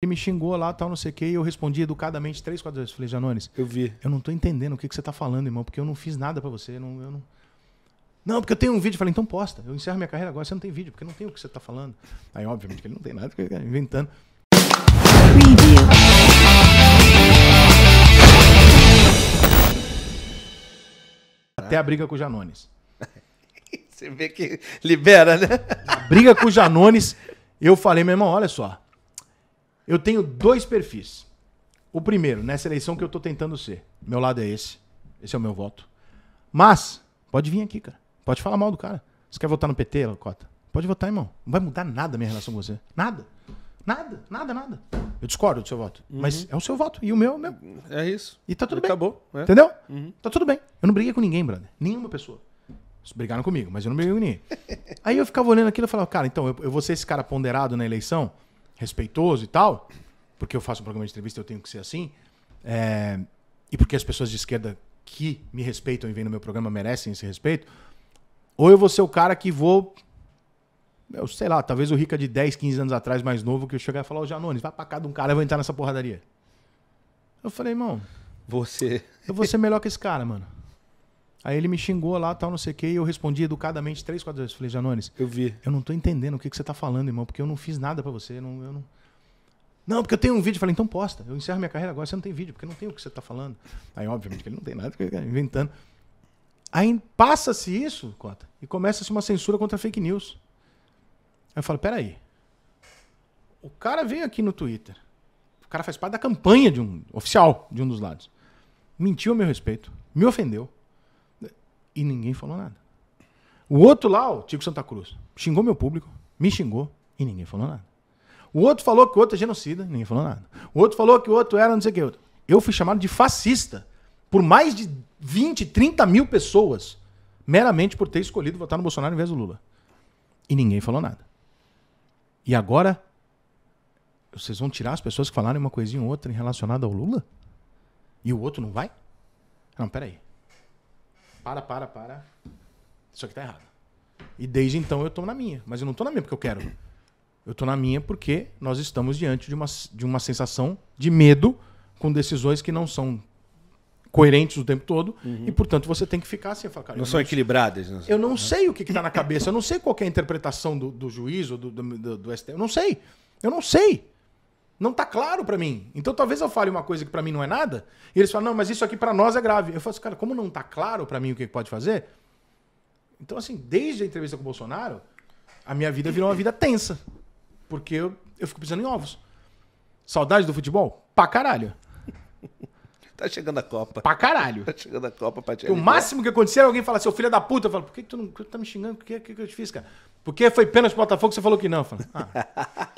Ele me xingou lá, tal, não sei o quê, e eu respondi educadamente três, quatro vezes. Falei, Janones. Eu vi. Eu não tô entendendo o que, que você tá falando, irmão, porque eu não fiz nada para você. Não, eu não... não, porque eu tenho um vídeo. Eu falei, então posta. Eu encerro minha carreira agora, você não tem vídeo, porque não tem o que você tá falando. Aí, obviamente, ele não tem nada, porque ele tá inventando. Até a briga com o Janones. você vê que libera, né? A briga com o Janones, eu falei, meu irmão, olha só. Eu tenho dois perfis. O primeiro, nessa eleição que eu tô tentando ser. Meu lado é esse. Esse é o meu voto. Mas, pode vir aqui, cara. Pode falar mal do cara. Você quer votar no PT, Cota? Pode votar, irmão. Não vai mudar nada a minha relação com você. Nada. Nada, nada, nada. Eu discordo do seu voto. Uhum. Mas é o seu voto. E o meu, meu. É isso. E tá tudo bem. Acabou. É. Entendeu? Uhum. Tá tudo bem. Eu não briguei com ninguém, brother. Nenhuma pessoa. Eles brigaram comigo, mas eu não briguei com ninguém. Aí eu ficava olhando aquilo e falava, cara, então eu, eu vou ser esse cara ponderado na eleição? respeitoso e tal, porque eu faço um programa de entrevista, eu tenho que ser assim, é, e porque as pessoas de esquerda que me respeitam e vêm no meu programa merecem esse respeito, ou eu vou ser o cara que vou. Eu sei lá, talvez o Rica de 10, 15 anos atrás, mais novo, que eu chegar e falar, ô Janones, vai pra cá de um cara, eu vou entrar nessa porradaria. Eu falei, irmão. Você. Eu vou ser melhor que esse cara, mano. Aí ele me xingou lá, tal, não sei o quê, e eu respondi educadamente três, quatro vezes. Falei, Janones, eu vi. Eu não tô entendendo o que, que você tá falando, irmão, porque eu não fiz nada para você. Não, eu não... não, porque eu tenho um vídeo. Falei, então posta. Eu encerro minha carreira agora, você não tem vídeo, porque não tem o que você tá falando. Aí, obviamente, que ele não tem nada, porque ele tá inventando. Aí passa-se isso, Cota, e começa-se uma censura contra fake news. Aí eu falo, peraí. O cara veio aqui no Twitter. O cara faz parte da campanha de um oficial de um dos lados. Mentiu a meu respeito, me ofendeu e ninguém falou nada. O outro lá, o Tico Santa Cruz, xingou meu público, me xingou e ninguém falou nada. O outro falou que o outro é genocida, ninguém falou nada. O outro falou que o outro era não sei o que. Eu fui chamado de fascista por mais de 20, 30 mil pessoas, meramente por ter escolhido votar no Bolsonaro em vez do Lula. E ninguém falou nada. E agora, vocês vão tirar as pessoas que falarem uma coisinha ou outra relacionada ao Lula? E o outro não vai? Não, peraí. Para, para, para. Isso aqui tá errado. E desde então eu tô na minha. Mas eu não tô na minha porque eu quero. Eu tô na minha porque nós estamos diante de uma, de uma sensação de medo com decisões que não são coerentes o tempo todo uhum. e, portanto, você tem que ficar assim. Falar, cara, não, são equilibradas. Não né? eu não sei o que está na cabeça, eu não sei qual é a interpretação do, do juiz ou do, do, do, do STF, eu não sei. Eu não sei. Não tá claro para mim. Então talvez eu fale uma coisa que para mim não é nada, e eles falam: "Não, mas isso aqui para nós é grave". Eu falo assim, cara, como não tá claro para mim o que pode fazer? Então assim, desde a entrevista com o Bolsonaro, a minha vida virou uma vida tensa. Porque eu, eu fico pisando em ovos. Saudade do futebol? Pra caralho. Tá chegando a Copa. Pra caralho. Tá chegando a Copa pra te O máximo que acontecer é alguém falar seu assim, filho da puta. Eu falo, por que, tu não tu tá me xingando? O que, que, que, eu te fiz, cara? Porque foi pênalti pro Botafogo, você falou que não. Eu falo, ah.